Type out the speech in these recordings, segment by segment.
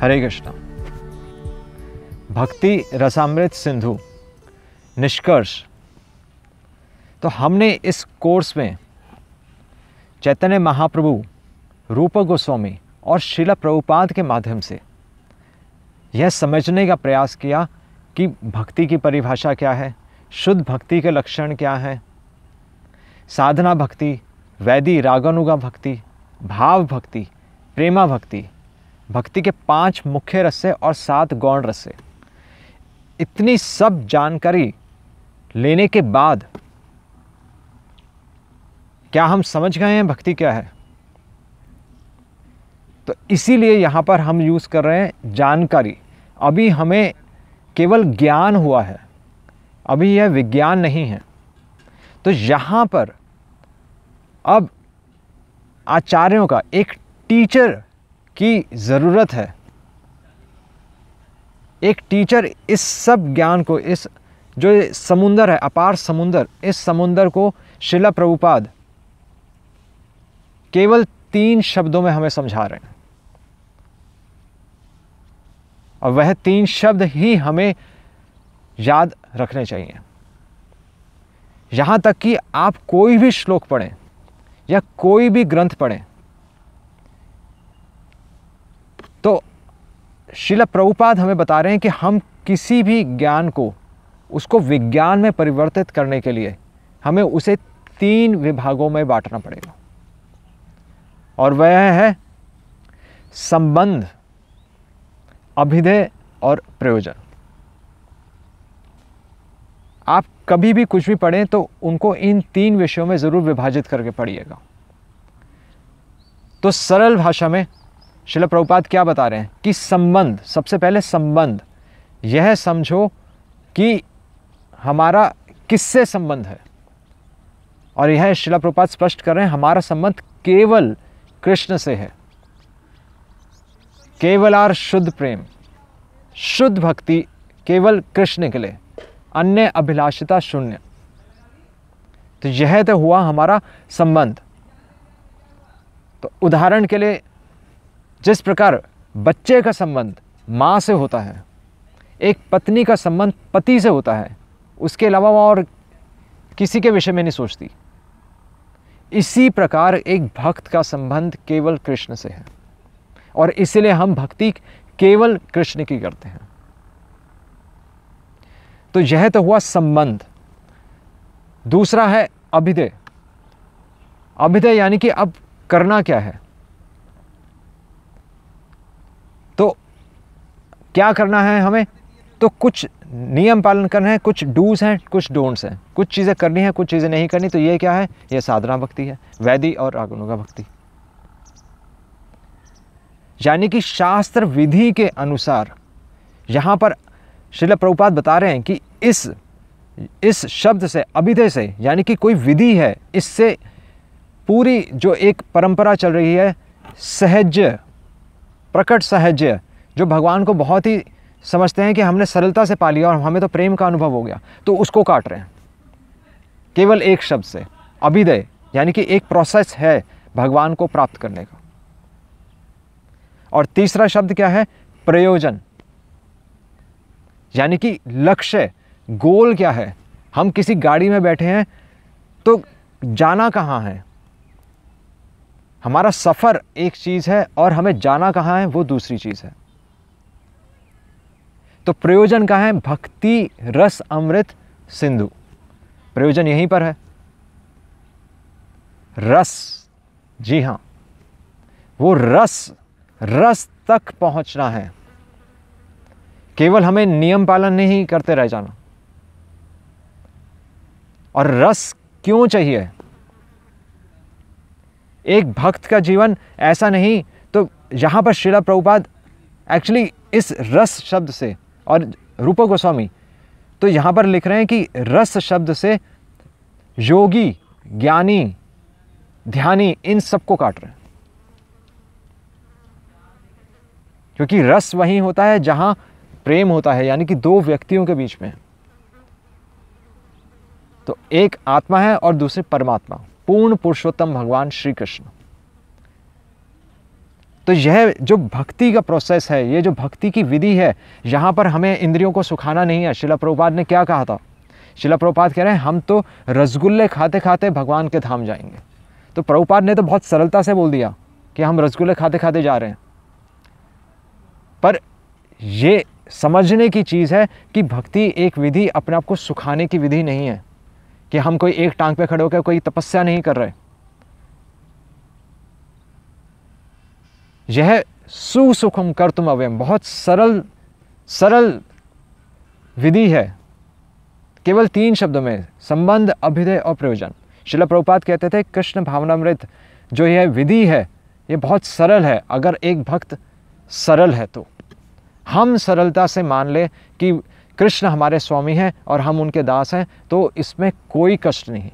हरे कृष्णा भक्ति रसामृत सिंधु निष्कर्ष तो हमने इस कोर्स में चैतन्य महाप्रभु रूप गोस्वामी और शिला प्रभुपाद के माध्यम से यह समझने का प्रयास किया कि भक्ति की परिभाषा क्या है शुद्ध भक्ति के लक्षण क्या है साधना भक्ति वैदी रागानुगा भक्ति भाव भक्ति प्रेमा भक्ति भक्ति के पांच मुख्य रस्से और सात गौण रस्से इतनी सब जानकारी लेने के बाद क्या हम समझ गए हैं भक्ति क्या है तो इसीलिए यहाँ पर हम यूज़ कर रहे हैं जानकारी अभी हमें केवल ज्ञान हुआ है अभी यह विज्ञान नहीं है तो यहाँ पर अब आचार्यों का एक टीचर की ज़रूरत है एक टीचर इस सब ज्ञान को इस जो समुंदर है अपार समुंदर इस समुंदर को शिला प्रभुपाद केवल तीन शब्दों में हमें समझा रहे हैं और वह तीन शब्द ही हमें याद रखने चाहिए यहाँ तक कि आप कोई भी श्लोक पढ़ें या कोई भी ग्रंथ पढ़ें तो शिला प्रभुपाद हमें बता रहे हैं कि हम किसी भी ज्ञान को उसको विज्ञान में परिवर्तित करने के लिए हमें उसे तीन विभागों में बांटना पड़ेगा और वह है संबंध अभिधेय और प्रयोजन आप कभी भी कुछ भी पढ़ें तो उनको इन तीन विषयों में ज़रूर विभाजित करके पढ़िएगा तो सरल भाषा में शिल प्रभुपात क्या बता रहे हैं कि संबंध सबसे पहले संबंध यह समझो कि हमारा किससे संबंध है और यह शिला प्रपात स्पष्ट कर रहे हैं हमारा संबंध केवल कृष्ण से है केवल आर शुद्ध प्रेम शुद्ध भक्ति केवल कृष्ण के लिए अन्य अभिलाषिता शून्य तो यह तो हुआ हमारा संबंध तो उदाहरण के लिए जिस प्रकार बच्चे का संबंध माँ से होता है एक पत्नी का संबंध पति से होता है उसके अलावा वह और किसी के विषय में नहीं सोचती इसी प्रकार एक भक्त का संबंध केवल कृष्ण से है और इसलिए हम भक्ति केवल कृष्ण की करते हैं तो यह तो हुआ संबंध दूसरा है अभिदय अभिदय यानी कि अब करना क्या है क्या करना है हमें तो कुछ नियम पालन करना है कुछ डूज हैं कुछ डोंट्स हैं कुछ चीज़ें करनी है कुछ चीज़ें नहीं करनी तो ये क्या है ये साधना भक्ति है वैदी और आगनुगा भक्ति यानी कि शास्त्र विधि के अनुसार यहाँ पर शिल प्रभुपाद बता रहे हैं कि इस इस शब्द से अभिधय से यानी कि कोई विधि है इससे पूरी जो एक परंपरा चल रही है सहज प्रकट सहज जो भगवान को बहुत ही समझते हैं कि हमने सरलता से पा लिया और हमें तो प्रेम का अनुभव हो गया तो उसको काट रहे हैं केवल एक शब्द से अभिदय यानी कि एक प्रोसेस है भगवान को प्राप्त करने का और तीसरा शब्द क्या है प्रयोजन यानी कि लक्ष्य गोल क्या है हम किसी गाड़ी में बैठे हैं तो जाना कहाँ है हमारा सफ़र एक चीज़ है और हमें जाना कहाँ है वो दूसरी चीज़ है तो प्रयोजन का है भक्ति रस अमृत सिंधु प्रयोजन यहीं पर है रस जी हां वो रस रस तक पहुंचना है केवल हमें नियम पालन नहीं करते रह जाना और रस क्यों चाहिए एक भक्त का जीवन ऐसा नहीं तो यहां पर शिला प्रभुपाद एक्चुअली इस रस शब्द से और रूप गोस्वामी तो यहाँ पर लिख रहे हैं कि रस शब्द से योगी ज्ञानी ध्यानी इन सबको काट रहे हैं क्योंकि रस वही होता है जहां प्रेम होता है यानी कि दो व्यक्तियों के बीच में तो एक आत्मा है और दूसरे परमात्मा पूर्ण पुरुषोत्तम भगवान श्री कृष्ण तो यह जो भक्ति का प्रोसेस है ये जो भक्ति की विधि है यहाँ पर हमें इंद्रियों को सुखाना नहीं है शिला प्रभुपात ने क्या कहा था शिला प्रभुपात कह रहे हैं हम तो रसगुल्ले खाते खाते भगवान के धाम जाएंगे तो प्रभुपात ने तो बहुत सरलता से बोल दिया कि हम रसगुल्ले खाते खाते जा रहे हैं पर ये समझने की चीज़ है कि भक्ति एक विधि अपने आप को सुखाने की विधि नहीं है कि हम कोई एक टांग पे खड़े होकर कोई तपस्या नहीं कर रहे यह सुसुखम कर तुम अवयम बहुत सरल सरल विधि है केवल तीन शब्दों में संबंध अभिधेय और प्रयोजन शिला प्रभुपात कहते थे कृष्ण भावनामृत जो यह विधि है यह बहुत सरल है अगर एक भक्त सरल है तो हम सरलता से मान ले कि कृष्ण हमारे स्वामी हैं और हम उनके दास हैं तो इसमें कोई कष्ट नहीं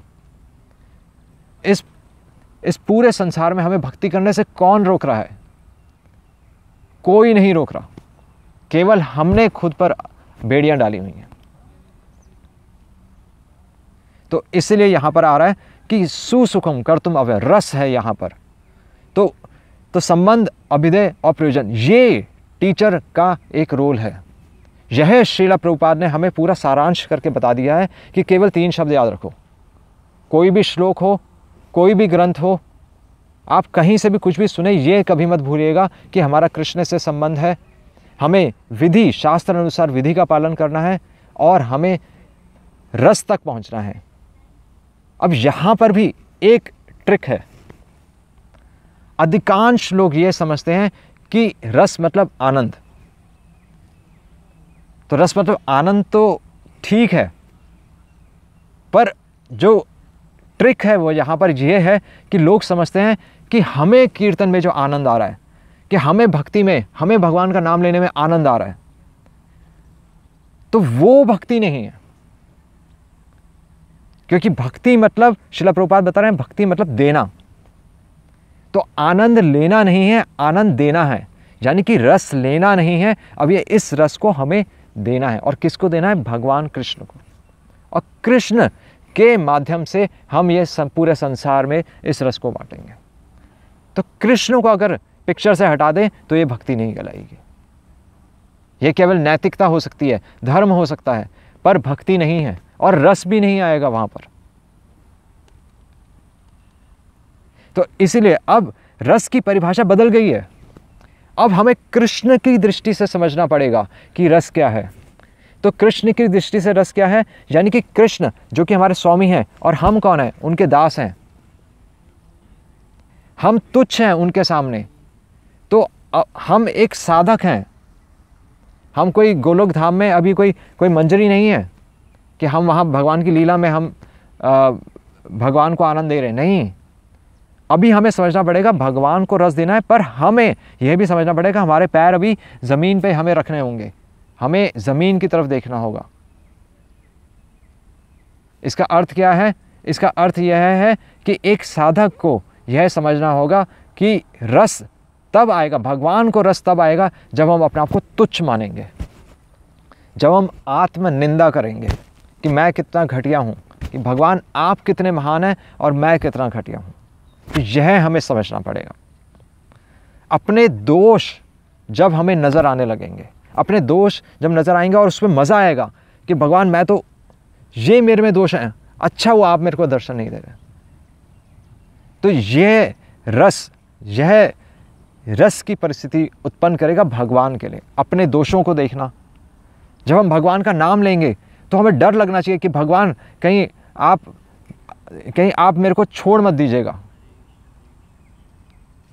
इस इस पूरे संसार में हमें भक्ति करने से कौन रोक रहा है कोई नहीं रोक रहा केवल हमने खुद पर बेड़ियां डाली हुई हैं तो इसलिए यहां पर आ रहा है कि सुसुखम कर तुम अवय रस है यहां पर तो तो संबंध अभिदय और प्रयोजन ये टीचर का एक रोल है यह श्रीला प्रभुपाद ने हमें पूरा सारांश करके बता दिया है कि केवल तीन शब्द याद रखो कोई भी श्लोक हो कोई भी ग्रंथ हो आप कहीं से भी कुछ भी सुने ये कभी मत भूलिएगा कि हमारा कृष्ण से संबंध है हमें विधि शास्त्र अनुसार विधि का पालन करना है और हमें रस तक पहुंचना है अब यहाँ पर भी एक ट्रिक है अधिकांश लोग ये समझते हैं कि रस मतलब आनंद तो रस मतलब आनंद तो ठीक है पर जो ट्रिक है वो यहाँ पर यह है कि लोग समझते हैं कि हमें कीर्तन में जो आनंद आ रहा है कि हमें भक्ति में हमें भगवान का नाम लेने में आनंद आ रहा है तो वो भक्ति नहीं है क्योंकि भक्ति मतलब शिला प्रभुपाद बता रहे हैं भक्ति मतलब देना तो आनंद लेना नहीं है आनंद देना है यानी कि रस लेना नहीं है अब ये इस रस को हमें देना है और किसको देना है भगवान कृष्ण को और कृष्ण के माध्यम से हम ये पूरे संसार में इस रस को बांटेंगे तो कृष्ण को अगर पिक्चर से हटा दें तो ये भक्ति नहीं कहलाएगी ये केवल नैतिकता हो सकती है धर्म हो सकता है पर भक्ति नहीं है और रस भी नहीं आएगा वहां पर तो इसीलिए अब रस की परिभाषा बदल गई है अब हमें कृष्ण की दृष्टि से समझना पड़ेगा कि रस क्या है तो कृष्ण की दृष्टि से रस क्या है यानी कि कृष्ण जो कि हमारे स्वामी हैं और हम कौन हैं उनके दास हैं हम तुच्छ हैं उनके सामने तो हम एक साधक हैं हम कोई गोलोक धाम में अभी कोई कोई मंजरी नहीं है कि हम वहाँ भगवान की लीला में हम भगवान को आनंद दे रहे हैं नहीं अभी हमें समझना पड़ेगा भगवान को रस देना है पर हमें यह भी समझना पड़ेगा हमारे पैर अभी ज़मीन पे हमें रखने होंगे हमें ज़मीन की तरफ देखना होगा इसका अर्थ क्या है इसका अर्थ यह है कि एक साधक को यह समझना होगा कि रस तब आएगा भगवान को रस तब आएगा जब हम अपने आप को तुच्छ मानेंगे जब हम आत्मनिंदा करेंगे कि मैं कितना घटिया हूँ कि भगवान आप कितने महान हैं और मैं कितना घटिया हूँ तो यह हमें समझना पड़ेगा अपने दोष जब हमें नज़र आने लगेंगे अपने दोष जब नज़र आएंगे और उसमें मज़ा आएगा कि भगवान मैं तो ये मेरे में दोष हैं अच्छा वो आप मेरे को दर्शन नहीं दे रहे तो यह रस यह रस की परिस्थिति उत्पन्न करेगा भगवान के लिए अपने दोषों को देखना जब हम भगवान का नाम लेंगे तो हमें डर लगना चाहिए कि भगवान कहीं आप कहीं आप मेरे को छोड़ मत दीजिएगा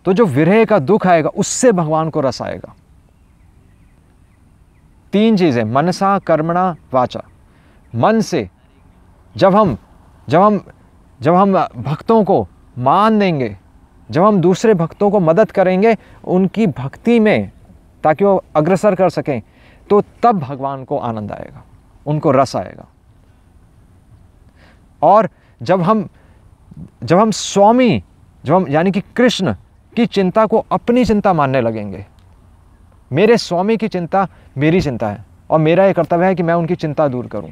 तो जो विरह का दुख आएगा उससे भगवान को रस आएगा तीन चीज़ें मनसा कर्मणा वाचा मन से जब हम जब हम जब हम भक्तों को मान देंगे जब हम दूसरे भक्तों को मदद करेंगे उनकी भक्ति में ताकि वो अग्रसर कर सकें तो तब भगवान को आनंद आएगा उनको रस आएगा और जब हम जब हम स्वामी जब हम यानी कि कृष्ण की चिंता को अपनी चिंता मानने लगेंगे मेरे स्वामी की चिंता मेरी चिंता है और मेरा यह कर्तव्य है कि मैं उनकी चिंता दूर करूं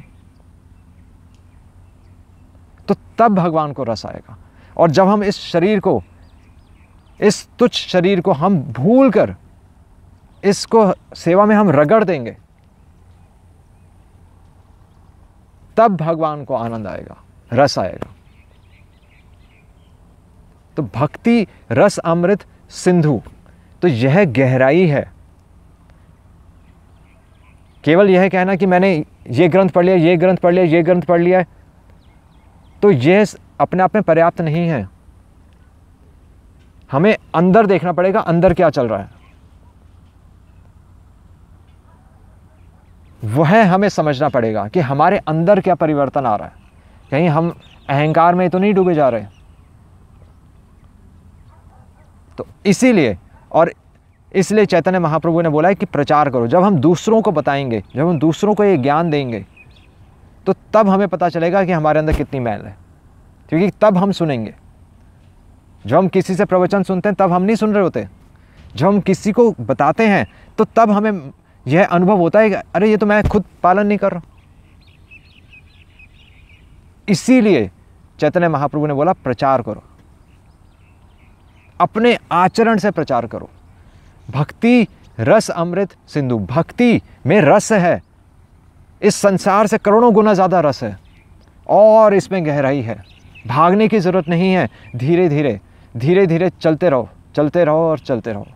तो तब भगवान को रस आएगा और जब हम इस शरीर को इस तुच्छ शरीर को हम भूल कर इसको सेवा में हम रगड़ देंगे तब भगवान को आनंद आएगा रस आएगा तो भक्ति रस अमृत सिंधु तो यह गहराई है केवल यह कहना कि मैंने ये ग्रंथ पढ़ लिया ये ग्रंथ पढ़ लिया ये ग्रंथ पढ़ लिया तो यह अपने आप में पर्याप्त नहीं है हमें अंदर देखना पड़ेगा अंदर क्या चल रहा है वह हमें समझना पड़ेगा कि हमारे अंदर क्या परिवर्तन आ रहा है कहीं हम अहंकार में तो नहीं डूबे जा रहे तो इसीलिए और इसलिए चैतन्य महाप्रभु ने बोला है कि प्रचार करो जब हम दूसरों को बताएंगे जब हम दूसरों को ये ज्ञान देंगे तो तब हमें पता चलेगा कि हमारे अंदर कितनी मैल है क्योंकि तब हम सुनेंगे जब हम किसी से प्रवचन सुनते हैं तब हम नहीं सुन रहे होते जब हम किसी को बताते हैं तो तब हमें यह अनुभव होता है कि अरे ये तो मैं खुद पालन नहीं कर रहा इसीलिए चैतन्य महाप्रभु ने बोला प्रचार करो अपने आचरण से प्रचार करो भक्ति रस अमृत सिंधु भक्ति में रस है इस संसार से करोड़ों गुना ज़्यादा रस है और इसमें गहराई है भागने की ज़रूरत नहीं है धीरे धीरे धीरे धीरे चलते रहो चलते रहो और चलते रहो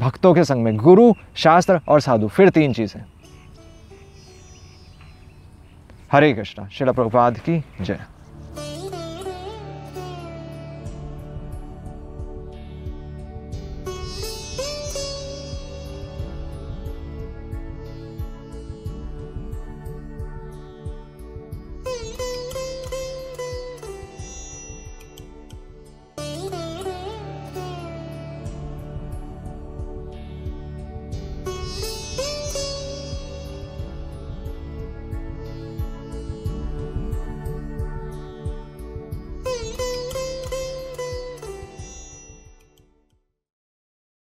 भक्तों के संग में गुरु शास्त्र और साधु फिर तीन चीज़ें हरे कृष्णा शिला प्रभुपाद की जय